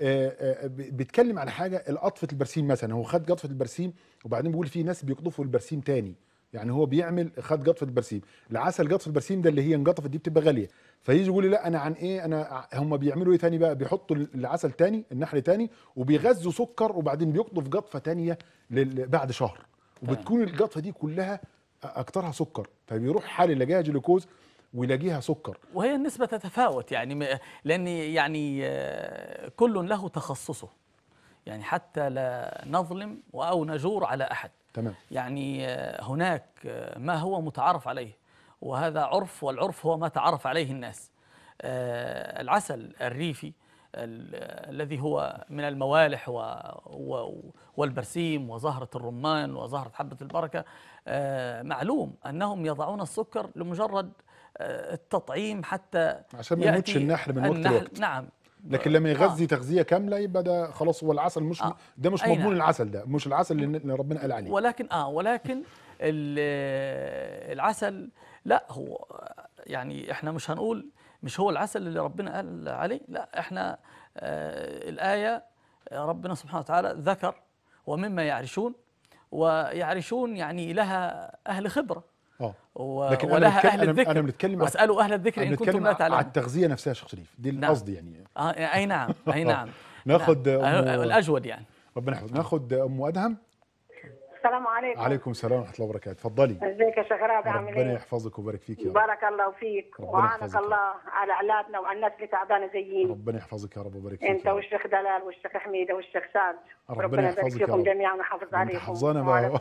آه، آه، بيتكلم على حاجه القطفه البرسيم مثلا هو خد قطفه البرسيم وبعدين بيقول في ناس بيقطفوا البرسيم تاني يعني هو بيعمل خد قطفه البرسيم العسل قطفه البرسيم ده اللي هي انقطفت دي بتبقى غاليه فيجي يقول لي لا انا عن ايه انا هم بيعملوا ايه تاني بقى بيحطوا العسل تاني النحل تاني وبيغذوا سكر وبعدين بيقطف قطفه تانيه بعد شهر وبتكون القطفه دي كلها اكترها سكر فبيروح حالل لجهه جلوكوز ويلاقيها سكر وهي النسبة تتفاوت يعني لأن يعني آه، كل له تخصصه يعني حتى لا نظلم أو نجور على أحد تمام يعني آه، هناك آه، ما هو متعارف عليه وهذا عرف والعرف هو ما تعرف عليه الناس العسل الريفي الذي هو من الموالح و و والبرسيم وزهرة الرمان وزهرة حبة البركة معلوم أنهم يضعون السكر لمجرد آه، التطعيم حتى عشان ما يموتش النحل من وقت النحل لوقت نعم لكن لما يغذي آه. تغذيه كامله يبقى ده خلاص هو العسل مش آه. ده مش مضمون نعم. العسل ده مش العسل اللي ربنا قال عليه ولكن اه ولكن العسل لا هو يعني احنا مش هنقول مش هو العسل اللي ربنا قال عليه لا احنا آه الايه آه، ربنا سبحانه وتعالى ذكر ومما يعرشون ويعرشون يعني لها اهل خبره و... لكن ولها أنا أهل الذكر أنا بنتكلم واسألوا أهل الذكر إن كنتم لا تعلمون على التغذية نفسها شيخ شريف دي نعم. القصد يعني آه أي نعم أي [LAUGHS] نعم ناخذ نعم. أم... آه، الأجود يعني ربنا يحفظك ناخذ أم أدهم السلام عليكم وعليكم السلام ورحمه الله وبركاته تفضلي ازيك يا شيخ رابع عامل ايه ربنا يحفظك ويبارك فيك يا رب بارك الله فيك وعانك الله على وعلى الناس اللي تعبانه زيين ربنا يحفظك يا رب ويبارك فيك انت والشيخ دلال والشيخ حميده والشيخ سعد ربنا, يحفظكم يحفظك فيكم جميعا ويحافظ عليكم حفظنا بقى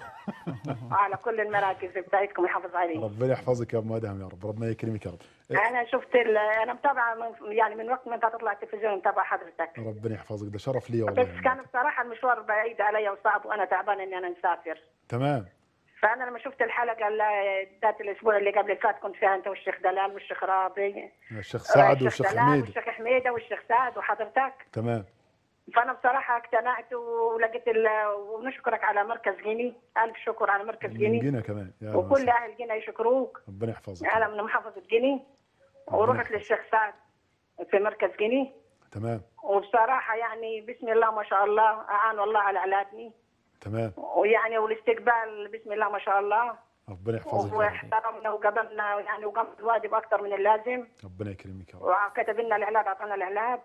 على [LAUGHS] كل المراكز بتاعتكم يحافظ عليكم ربنا يحفظك يا ام ادهم يا رب ربنا يكرمك يا رب انا شفت انا متابعه من يعني من وقت ما انت تطلع التلفزيون متابعه حضرتك ربنا يحفظك ده شرف لي والله بس كان بصراحه المشوار بعيد علي وصعب وانا تعبانه اني انا مسافر الصغير تمام فانا لما شفت الحلقه ذات الاسبوع اللي قبل فات كنت فيها انت والشيخ دلال والشيخ راضي الشيخ سعد والشيخ حميده والشيخ حميده والشيخ سعد وحضرتك تمام فانا بصراحه اقتنعت ولقيت ونشكرك على مركز جيني الف شكر على مركز جيني جينا كمان يا وكل اهل جينا يشكروك ربنا يحفظك انا من محافظه جيني ورحت للشيخ سعد في مركز جيني تمام وبصراحه يعني بسم الله ما شاء الله اعان الله على اولادني تمام ويعني والاستقبال بسم الله ما شاء الله ربنا يحفظك واحترمنا وقبلنا يعني وقام الواجب اكثر من اللازم ربنا يكرمك يا رب وكتب لنا العلاج اعطانا العلاج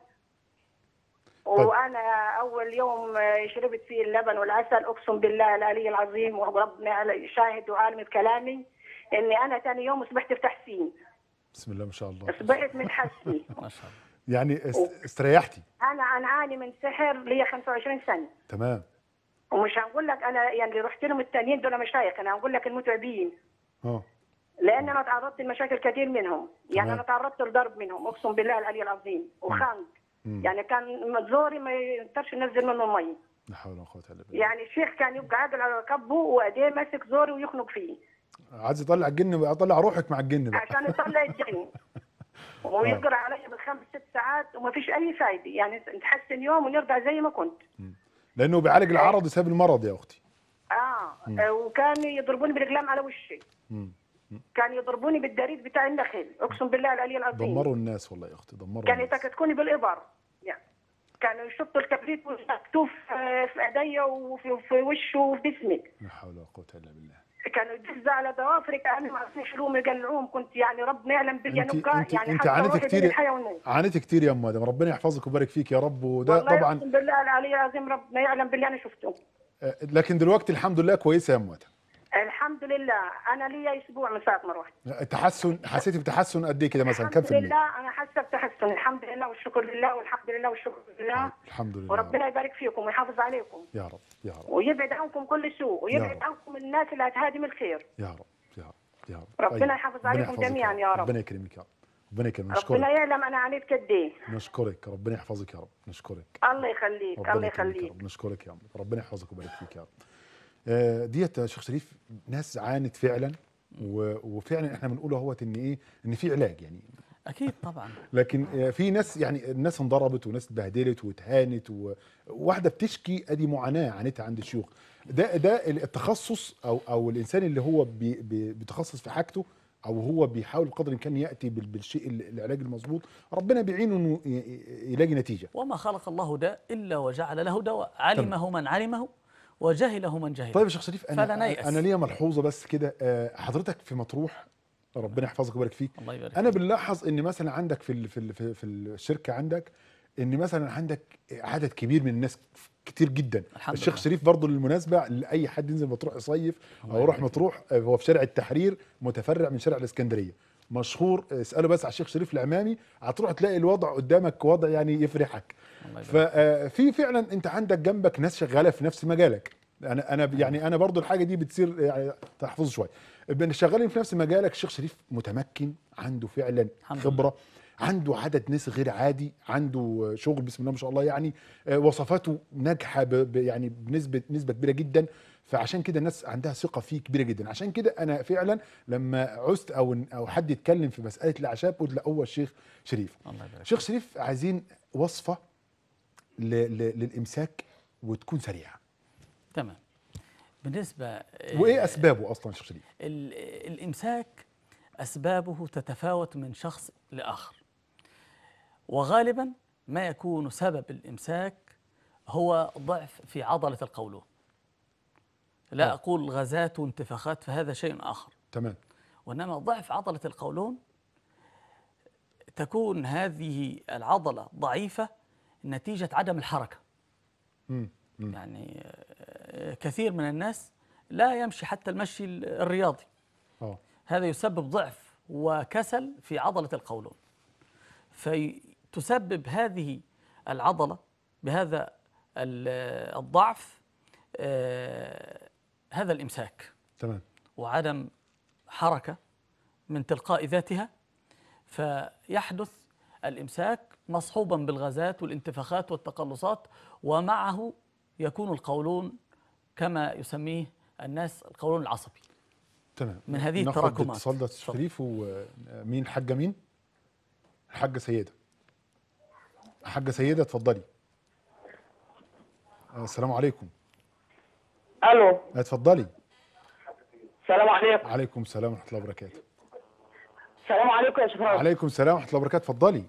طيب. وانا اول يوم آه، شربت فيه اللبن والعسل اقسم بالله الالي العظيم وربنا شاهد وعالم بكلامي اني انا ثاني يوم اصبحت في تحسين بسم الله ما شاء الله اصبحت من [LAUGHS] ما شاء الله يعني استريحتي انا عن عاني من سحر لي 25 سنه تمام ومش هنقول لك انا يعني اللي رحت لهم التانيين دول مشايخ انا هنقول لك المتعبين اه لان انا تعرضت لمشاكل كثير منهم يعني أوه. انا تعرضت لضرب منهم اقسم بالله العلي العظيم وخنق يعني كان زوري ما يقدرش ينزل منه المي لا حول ولا قوه الا بالله يعني الشيخ كان يبقى عادل على ركبه وايديه ماسك زوري ويخنق فيه عايز يطلع الجن يطلع روحك مع الجن بقى عشان يطلع الجن [LAUGHS] ويقرا آه. علي بالخمس ست ساعات وما فيش اي فايده يعني نتحسن يوم ونرجع زي ما كنت م. لانه بيعالج إيه. العرض بسبب المرض يا اختي اه مم. آه، وكان يضربوني بالاقلام على وشي مم. كان يضربوني بالدريد بتاع النخل اقسم بالله العلي العظيم دمروا الناس والله يا اختي دمروا كان يتكتكوني بالابر يعني كانوا يشطوا الكبريت والمكتوف في ايديا وفي وشي وفي جسمي لا حول ولا قوه الا بالله كانوا يدزوا على ظوافري انا ما روم يقلعوهم كنت يعني ربنا يعلم بيا نبقى يعني انت عانيت كثير عانيت كثير يا ام مادم ربنا يحفظك ويبارك فيك يا رب وده والله طبعا بالله العلي العظيم ربنا يعلم باللي انا شفته آه، لكن دلوقتي الحمد لله كويسه يا ام مادم الحمد لله انا لي اسبوع من ساعه ما رحت تحسن حسيتي بتحسن قد ايه كده مثلا كم في الحمد لله انا حاسه بتحسن الحمد لله والشكر لله والحمد لله والشكر لله نعم، الحمد لله وربنا يبارك فيكم ويحافظ عليكم يا رب يا رب ويبعد عنكم كل سوء ويبعد عنكم الناس اللي هتهادم الخير يا رب يا رب يا رب ربنا طيب، يحافظ عليكم جميعا يا رب ربنا يكرمك يا رب ربنا يكرمك نشكرك ربنا يعلم انا عانيت قد ايه نشكرك ربنا يحفظك يا رب نشكرك الله يخليك الله يخليك نشكرك يا عم ربنا يحفظك ويبارك فيك يا رب آه، ديت يا شيخ شريف ناس عانت فعلا وفعلا احنا بنقول اهوت ان ايه ان في علاج يعني اكيد طبعا [LAUGHS] لكن آه، في ناس يعني الناس انضربت وناس اتبهدلت واتهانت وواحده بتشكي ادي معاناه عانتها عند الشيوخ ده ده التخصص او او الانسان اللي هو بيتخصص في حاجته او هو بيحاول بقدر الامكان ياتي بالشيء العلاج المظبوط ربنا بيعينه انه يلاقي نتيجه وما خلق الله داء الا وجعل له دواء علمه من علمه وجهله من جهله طيب يا شيخ شريف انا فلا نيأس. انا ليا ملحوظه بس كده آه، حضرتك في مطروح ربنا يحفظك ويبارك فيك الله يبارك انا بنلاحظ ان مثلا عندك في في في الشركه عندك ان مثلا عندك عدد كبير من الناس كتير جدا الحمد الشيخ الله. شريف برضه للمناسبه لاي حد ينزل مطروح يصيف او يروح مطروح آه، هو في شارع التحرير متفرع من شارع الاسكندريه مشهور آه، اساله بس على الشيخ شريف العمامي هتروح تلاقي الوضع قدامك وضع يعني يفرحك ففي آه، فعلا انت عندك جنبك ناس شغاله في نفس مجالك انا انا يعني انا برضو الحاجه دي بتصير يعني تحفظ شويه شغالين في نفس مجالك الشيخ شريف متمكن عنده فعلا خبره عنده عدد ناس غير عادي عنده شغل بسم الله ما شاء الله يعني آه، وصفاته ناجحه يعني بنسبه نسبه كبيره جدا فعشان كده الناس عندها ثقه فيه كبيره جدا عشان كده انا فعلا لما عزت او او حد يتكلم في مساله الاعشاب قلت لا هو الشيخ شريف الله الشيخ شريف عايزين وصفه للامساك وتكون سريعه تمام بالنسبه آه، وايه اسبابه اصلا شيخ شريف الامساك اسبابه تتفاوت من شخص لاخر وغالبا ما يكون سبب الامساك هو ضعف في عضله القولون لا أوه. اقول غازات وانتفاخات فهذا شيء اخر تمام وانما ضعف عضله القولون تكون هذه العضله ضعيفه نتيجه عدم الحركه مم. يعني آه، كثير من الناس لا يمشي حتى المشي الرياضي أوه. هذا يسبب ضعف وكسل في عضله القولون فتسبب هذه العضله بهذا الضعف آه، هذا الامساك تمام وعدم حركه من تلقاء ذاتها فيحدث الامساك مصحوبا بالغازات والانتفاخات والتقلصات ومعه يكون القولون كما يسميه الناس القولون العصبي تمام من هذه التراكمات ناخد اتصال ده شريف ومين آه، حاجه مين حاجة سيده حاجه سيده اتفضلي آه، السلام عليكم الو اتفضلي السلام عليكم عليكم السلام ورحمه الله وبركاته السلام عليكم يا شباب عليكم السلام ورحمه الله وبركاته اتفضلي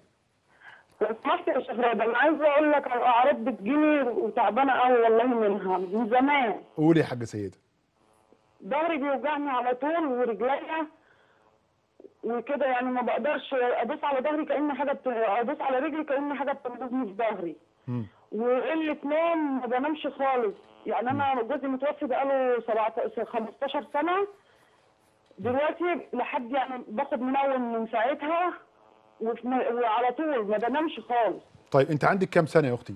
لو سمحت يا شيخ رضا انا عايزه اقول لك على اعراض بتجيلي وتعبانه قوي والله منها من زمان قولي يا حاجه سيده ظهري بيوجعني على طول ورجليا وكده يعني ما بقدرش ادوس على ظهري كان حاجه بت... ادوس على رجلي كان حاجه بتنبذني في ظهري وقله نوم ما بنامش خالص يعني انا جوزي متوفي بقاله 17 15 سنه دلوقتي لحد يعني باخد منوم من ساعتها وعلى طول ما بنامش خالص طيب انت عندك كام سنه يا اختي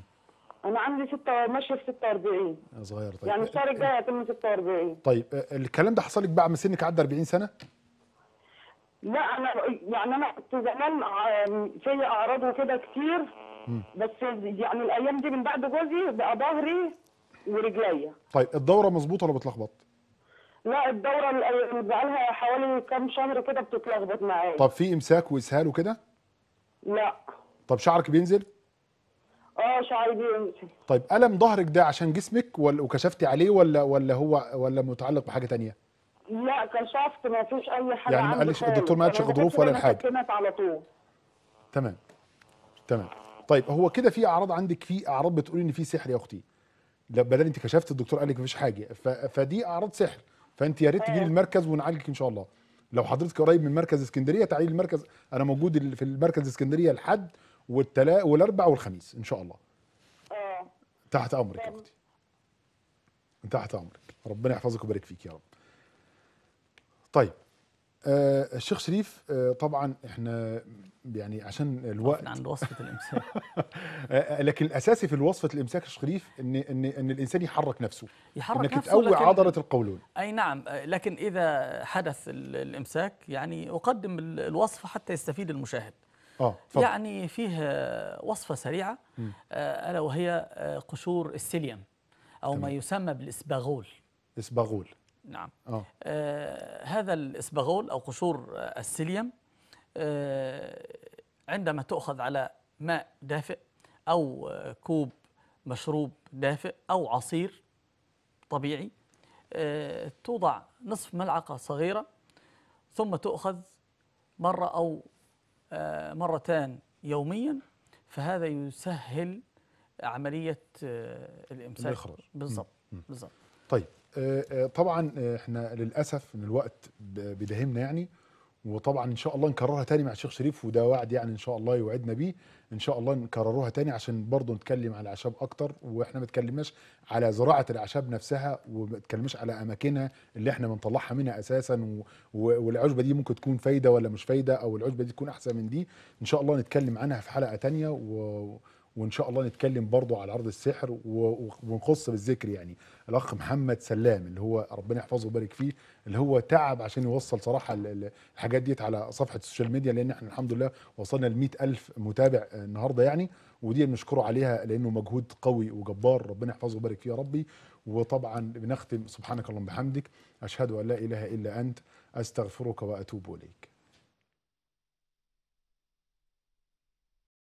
انا عندي ستة ماشيه في 46 صغير طيب يعني الشهر الجاي هتم 46 طيب آه، الكلام ده حصل لك بقى من سنك عدى 40 سنه لا انا يعني انا كنت زمان في اعراض وكده كتير بس يعني الايام دي من بعد جوزي بقى ظهري ورجليا طيب الدوره مظبوطه ولا بتلخبط لا الدوره اللي بقالها حوالي كام شهر كده بتتلخبط معايا طب في امساك واسهال وكده لا طب شعرك بينزل اه شعري بينزل طيب الم ظهرك ده عشان جسمك ولا وكشفتي عليه ولا ولا هو ولا متعلق بحاجه تانية لا كشفت ما فيش اي حاجه يعني ما قالش الدكتور ما قالش غضروف ولا حاجه على طول تمام تمام طيب هو كده في اعراض عندك في اعراض بتقولي ان في سحر يا اختي لا بدل انت كشفت الدكتور قال لك مفيش حاجه فدي اعراض سحر فانت يا ريت تجيلي المركز ونعالجك ان شاء الله لو حضرتك قريب من مركز اسكندريه تعالي المركز انا موجود في المركز اسكندريه الحد والتلا والاربع والخميس ان شاء الله اه تحت امرك يا اختي تحت امرك ربنا يحفظك ويبارك فيك يا رب طيب آه الشيخ شريف آه طبعا احنا يعني عشان الوقت عند وصفه الامساك [LAUGHS] آه، لكن الاساسي في وصفه الامساك الشيخ شريف ان ان ان الانسان يحرك نفسه يحرك انك نفسه تقوي عضله القولون اي نعم آه، لكن اذا حدث الامساك يعني اقدم الوصفه حتى يستفيد المشاهد آه فضل. يعني فيه وصفه سريعه آه، الا وهي قشور السيليوم او تمام. ما يسمى بالاسباغول اسباغول نعم آه. آه هذا الاسبغول أو قشور آه، السيليوم آه عندما تؤخذ على ماء دافئ أو آه، كوب مشروب دافئ أو عصير طبيعي آه توضع نصف ملعقة صغيرة ثم تؤخذ مرة أو آه مرتان يوميا فهذا يسهل عملية الإمساك بالضبط بالضبط طيب آه، آه، طبعا آه، احنا للاسف ان الوقت بيداهمنا يعني وطبعا ان شاء الله نكررها تاني مع الشيخ شريف وده وعد يعني ان شاء الله يوعدنا بيه ان شاء الله نكرروها تاني عشان برضه نتكلم على الاعشاب اكتر واحنا ما اتكلمناش على زراعه الاعشاب نفسها وما اتكلمناش على اماكنها اللي احنا بنطلعها منها اساسا والعشبه دي ممكن تكون فايده ولا مش فايده او العشبه دي تكون احسن من دي ان شاء الله نتكلم عنها في حلقه تانيه و... وان شاء الله نتكلم برضو على عرض السحر ونخص بالذكر يعني الاخ محمد سلام اللي هو ربنا يحفظه ويبارك فيه اللي هو تعب عشان يوصل صراحه الحاجات ديت على صفحه السوشيال ميديا لان احنا الحمد لله وصلنا ل ألف متابع النهارده يعني ودي بنشكره عليها لانه مجهود قوي وجبار ربنا يحفظه ويبارك فيه يا ربي وطبعا بنختم سبحانك اللهم بحمدك اشهد ان لا اله الا انت استغفرك واتوب اليك